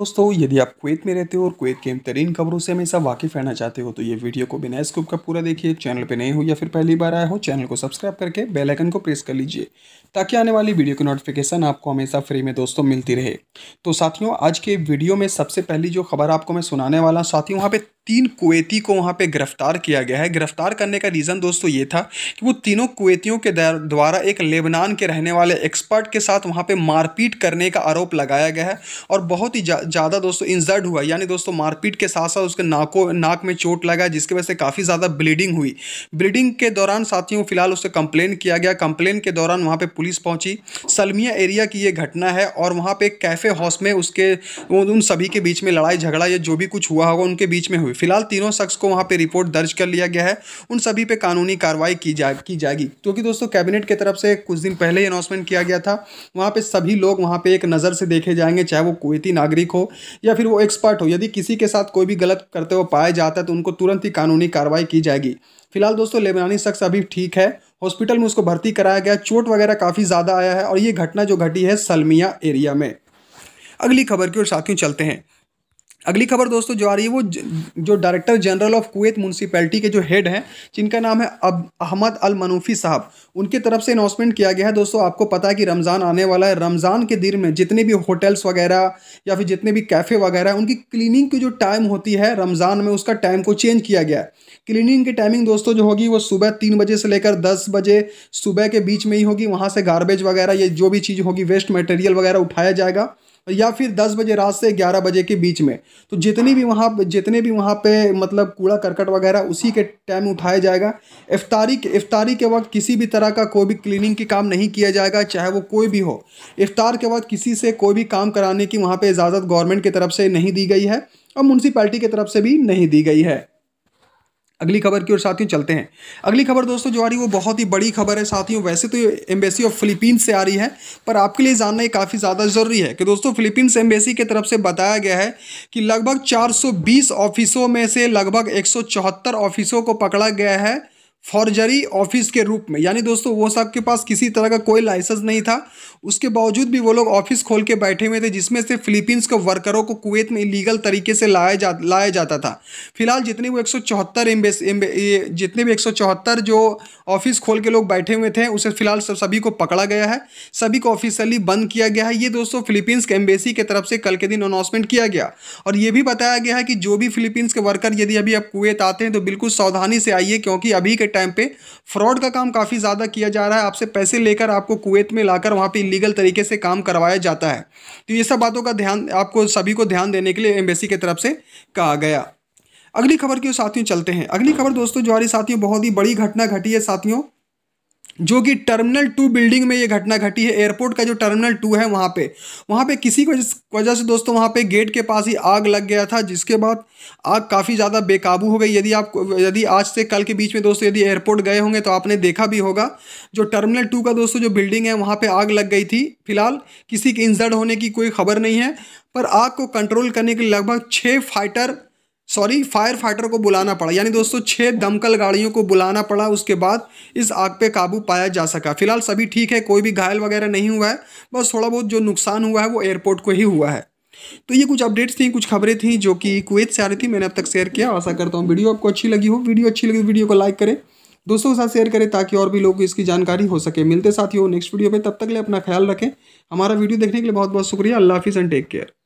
दोस्तों यदि आप कुवैत में रहते हो और कुवैत के तरीन खबरों से हमेशा वाकिफ रहना चाहते हो तो ये वीडियो को बिना स्कूप का पूरा देखिए चैनल पे नए हो या फिर पहली बार आए हो चैनल को सब्सक्राइब करके बेल आइकन को प्रेस कर लीजिए ताकि आने वाली वीडियो की नोटिफिकेशन आपको हमेशा फ्री में दोस्तों मिलती रहे तो साथियों आज के वीडियो में सबसे पहली जो खबर आपको मैं सुनाने वाला साथियों वहाँ पर तीन कुवैती को वहाँ पे गिरफ्तार किया गया है गिरफ्तार करने का रीज़न दोस्तों ये था कि वो तीनों कुवैतियों के द्वारा एक लेबनान के रहने वाले एक्सपर्ट के साथ वहाँ पे मारपीट करने का आरोप लगाया गया है और बहुत ही ज़्यादा जा, दोस्तों इंजर्ड हुआ यानी दोस्तों मारपीट के साथ साथ उसके नाकों नाक में चोट लगा जिसकी वजह से काफ़ी ज़्यादा ब्लीडिंग हुई ब्लीडिंग के दौरान साथियों फिलहाल उससे कंप्लेन किया गया कंप्लेन के दौरान वहाँ पर पुलिस पहुँची सलमिया एरिया की ये घटना है और वहाँ पर कैफ़े हाउस में उसके उन सभी के बीच में लड़ाई झगड़ा या जो भी कुछ हुआ होगा उनके बीच में हुई फिलहाल तीनों शख्स को वहाँ पर रिपोर्ट दर्ज कर लिया गया है उन सभी पर कानूनी कार्रवाई की जा की जाएगी क्योंकि दोस्तों कैबिनेट की तरफ से कुछ दिन पहले ही अनाउंसमेंट किया गया था वहाँ पर सभी लोग वहाँ पर एक नज़र से देखे जाएंगे चाहे वो कुवैती नागरिक हो या फिर वो एक्सपर्ट हो यदि किसी के साथ कोई भी गलत करते हुए पाया जाता है तो उनको तुरंत ही कानूनी कार्रवाई की जाएगी फिलहाल दोस्तों लेबनानी शख्स अभी ठीक है हॉस्पिटल में उसको भर्ती कराया गया चोट वगैरह काफ़ी ज़्यादा आया है और ये घटना जो घटी है सलमिया एरिया में अगली खबर की ओर साथियों चलते हैं अगली खबर दोस्तों जो आ रही है वो जो director general of Kuwait municipality के जो हेड हैं जिनका नाम है अब अहमद अल मनूफी साहब उनकी तरफ से अनाउंसमेंट किया गया है दोस्तों आपको पता है कि रमज़ान आने वाला है रमज़ान के दिन में जितने भी होटल्स वगैरह या फिर जितने भी कैफ़े वगैरह उनकी क्लिनिंग की जो टाइम होती है रमज़ान में उसका टाइम को चेंज किया गया है क्लिनिंग की टाइमिंग दोस्तों जो होगी वो सुबह तीन बजे से लेकर दस बजे सुबह के बीच में ही होगी वहाँ से गारबेज वगैरह ये जो भी चीज़ होगी वेस्ट मटेरियल वगैरह उठाया जाएगा या फिर दस बजे रात से ग्यारह बजे के बीच में तो जितनी भी वहाँ जितने भी वहाँ पे मतलब कूड़ा करकट वगैरह उसी के टाइम उठाया जाएगा इफ्तारी के इफ्तारी के वक्त किसी भी तरह का कोई भी क्लीनिंग के काम नहीं किया जाएगा चाहे वो कोई भी हो इफ्तार के वक्त किसी से कोई भी काम कराने की वहाँ पर इजाज़त गवर्नमेंट की तरफ से नहीं दी गई है और म्यूनसिपैलिटी की तरफ से भी नहीं दी गई है अगली खबर की ओर साथियों चलते हैं अगली खबर दोस्तों जो आ रही है वो बहुत ही बड़ी खबर है साथियों वैसे तो एम्बेसी ऑफ फिलीपींस से आ रही है पर आपके लिए जानना ये काफ़ी ज़्यादा ज़रूरी है कि दोस्तों फिलीपींस एम्बेसी की तरफ से बताया गया है कि लगभग 420 ऑफिसों में से लगभग एक ऑफिसों को पकड़ा गया है फॉर्जरी ऑफिस के रूप में यानी दोस्तों वो साहब के पास किसी तरह का कोई लाइसेंस नहीं था उसके बावजूद भी वो लोग ऑफिस खोल के बैठे हुए थे जिसमें से फिलीपींस के वर्करों को कुवैत में इलीगल तरीके से लाया जा लाया जाता था फिलहाल जितने वो एक सौ जितने भी एक जो ऑफिस खोल के लोग बैठे हुए थे उसे फिलहाल सब सभी को पकड़ा गया है सभी को ऑफिशियली बंद किया गया है ये दोस्तों फिलीपींस के एम्बेसी की तरफ से कल के दिन अनाउंसमेंट किया गया और ये भी बताया गया है कि जो भी फिलीपींस के वर्कर यदि अभी आप कुवैत आते हैं तो बिल्कुल सावधानी से आइए क्योंकि अभी के टाइम पे फ्रॉड का काम काफ़ी ज़्यादा किया जा रहा है आपसे पैसे लेकर आपको कुवैत में लाकर वहाँ पे इलीगल तरीके से काम करवाया जाता है तो ये सब बातों का ध्यान आपको सभी को ध्यान देने के लिए एम्बेसी की तरफ से कहा गया अगली खबर की साथियों चलते हैं अगली खबर दोस्तों जो हमारी साथियों बहुत ही बड़ी घटना घटी है साथियों जो कि टर्मिनल टू बिल्डिंग में ये घटना घटी है एयरपोर्ट का जो टर्मिनल टू है वहाँ पे वहाँ पे किसी वजह से दोस्तों वहाँ पे गेट के पास ही आग लग गया था जिसके बाद आग काफ़ी ज़्यादा बेकाबू हो गई यदि आप यदि आज से कल के बीच में दोस्तों यदि एयरपोर्ट गए होंगे तो आपने देखा भी होगा जो टर्मिनल टू का दोस्तों जो बिल्डिंग है वहाँ पर आग लग गई थी फिलहाल किसी के इंजर्ड होने की कोई खबर नहीं है पर आग को कंट्रोल करने के लगभग छः फाइटर सॉरी फायर फाइटर को बुलाना पड़ा यानी दोस्तों छः दमकल गाड़ियों को बुलाना पड़ा उसके बाद इस आग पे काबू पाया जा सका फिलहाल सभी ठीक है कोई भी घायल वगैरह नहीं हुआ है बस थोड़ा बहुत जो नुकसान हुआ है वो एयरपोर्ट को ही हुआ है तो ये कुछ अपडेट्स थी कुछ खबरें थी जो कि कुवैत से आ रही थी मैंने अब तक शेयर किया आशा करता हूँ वीडियो आपको अच्छी लगी हो वीडियो अच्छी लगी वीडियो को लाइक करें दोस्तों के साथ शेयर करें ताकि और भी लोगों को इसकी जानकारी हो सके मिलते साथियों नेक्स्ट वीडियो पर तब तक ले अपना ख्याल रखें हमारा वीडियो देखने के लिए बहुत बहुत शुक्रिया अल्लाह हाफिज़ एंड टेक केयर